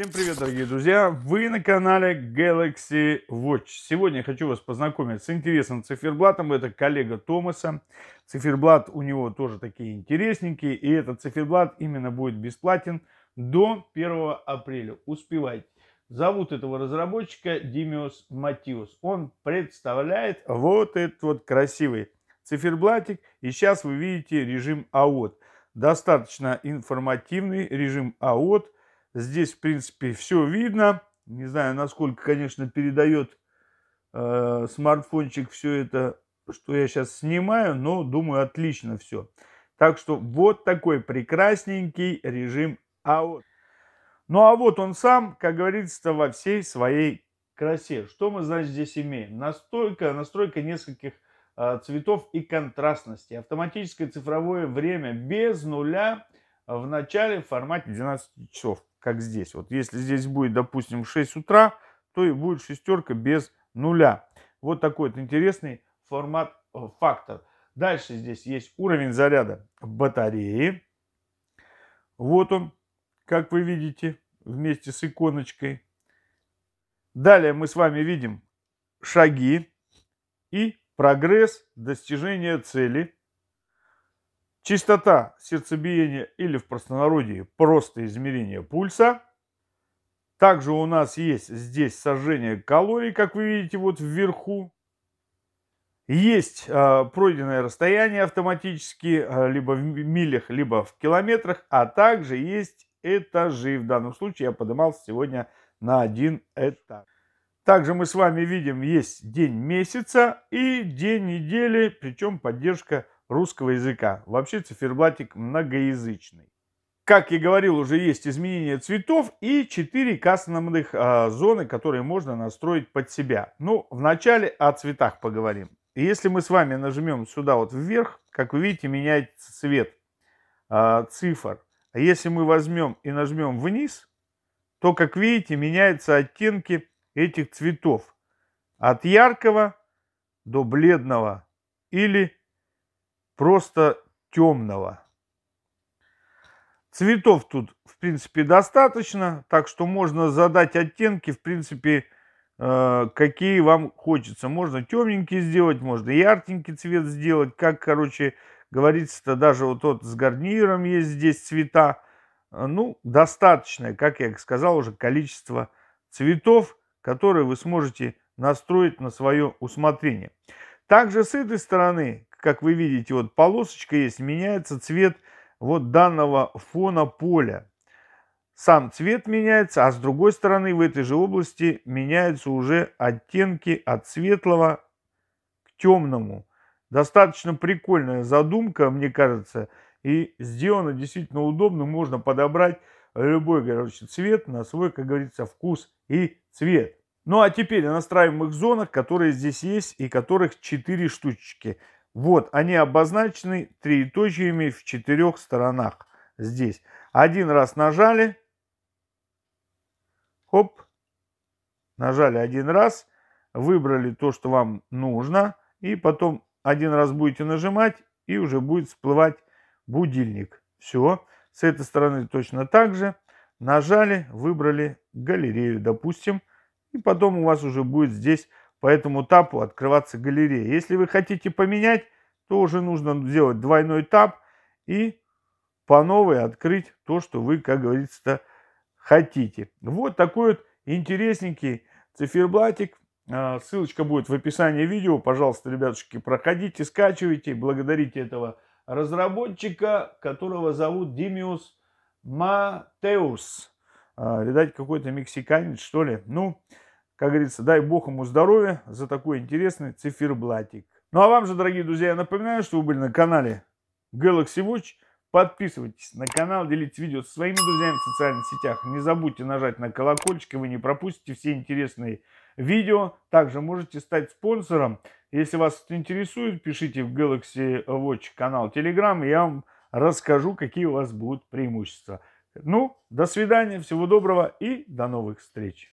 Всем привет, дорогие друзья! Вы на канале Galaxy Watch. Сегодня я хочу вас познакомить с интересным циферблатом. Это коллега Томаса. Циферблат у него тоже такие интересненькие. И этот циферблат именно будет бесплатен до 1 апреля. Успевайте. Зовут этого разработчика Димиос Матиус. Он представляет вот этот вот красивый циферблатик. И сейчас вы видите режим АОТ. Достаточно информативный режим АОТ – Здесь, в принципе, все видно. Не знаю, насколько, конечно, передает э, смартфончик все это, что я сейчас снимаю, но думаю, отлично все. Так что вот такой прекрасненький режим AOT. Ну а вот он сам, как говорится, во всей своей красе. Что мы, значит, здесь имеем? Настройка, настройка нескольких э, цветов и контрастности. Автоматическое цифровое время без нуля в начале в формате 12 часов как здесь. Вот если здесь будет, допустим, 6 утра, то и будет шестерка без нуля. Вот такой вот интересный формат э, фактор. Дальше здесь есть уровень заряда батареи. Вот он, как вы видите, вместе с иконочкой. Далее мы с вами видим шаги и прогресс достижения цели – Частота сердцебиения или в простонародье просто измерение пульса. Также у нас есть здесь сожжение калорий, как вы видите вот вверху. Есть э, пройденное расстояние автоматически, э, либо в милях, либо в километрах, а также есть этажи. В данном случае я поднимался сегодня на один этаж. Также мы с вами видим, есть день месяца и день недели, причем поддержка русского языка. Вообще циферблатик многоязычный. Как я говорил, уже есть изменения цветов и 4 кастомных э, зоны, которые можно настроить под себя. Ну, вначале о цветах поговорим. Если мы с вами нажмем сюда вот вверх, как вы видите, меняется цвет э, цифр. А если мы возьмем и нажмем вниз, то, как видите, меняются оттенки этих цветов. От яркого до бледного или просто темного. Цветов тут, в принципе, достаточно, так что можно задать оттенки, в принципе, э, какие вам хочется. Можно темненький сделать, можно и цвет сделать. Как, короче, говорится-то, даже вот тот с гарниром есть здесь цвета. Э, ну, достаточное, как я сказал уже, количество цветов, которые вы сможете настроить на свое усмотрение. Также с этой стороны как вы видите, вот полосочка есть, меняется цвет вот данного фона поля. Сам цвет меняется, а с другой стороны в этой же области меняются уже оттенки от светлого к темному. Достаточно прикольная задумка, мне кажется, и сделано действительно удобно. Можно подобрать любой, короче, цвет на свой, как говорится, вкус и цвет. Ну а теперь о настраиваемых зонах, которые здесь есть и которых 4 штучки. Вот, они обозначены троеточиями в четырех сторонах здесь. Один раз нажали, хоп, нажали один раз, выбрали то, что вам нужно, и потом один раз будете нажимать, и уже будет всплывать будильник. Все, с этой стороны точно так же. Нажали, выбрали галерею, допустим, и потом у вас уже будет здесь по этому тапу открываться галерея. Если вы хотите поменять, то уже нужно сделать двойной тап и по новой открыть то, что вы, как говорится, хотите. Вот такой вот интересненький циферблатик. А, ссылочка будет в описании видео. Пожалуйста, ребятушки, проходите, скачивайте. Благодарите этого разработчика, которого зовут Димиус Матеус. А, видать, какой-то мексиканец, что ли. Ну, как говорится, дай бог ему здоровья за такой интересный циферблатик. Ну а вам же, дорогие друзья, я напоминаю, что вы были на канале Galaxy Watch. Подписывайтесь на канал, делитесь видео со своими друзьями в социальных сетях. Не забудьте нажать на колокольчик, и вы не пропустите все интересные видео. Также можете стать спонсором. Если вас это интересует, пишите в Galaxy Watch канал Telegram, и я вам расскажу, какие у вас будут преимущества. Ну, до свидания, всего доброго и до новых встреч.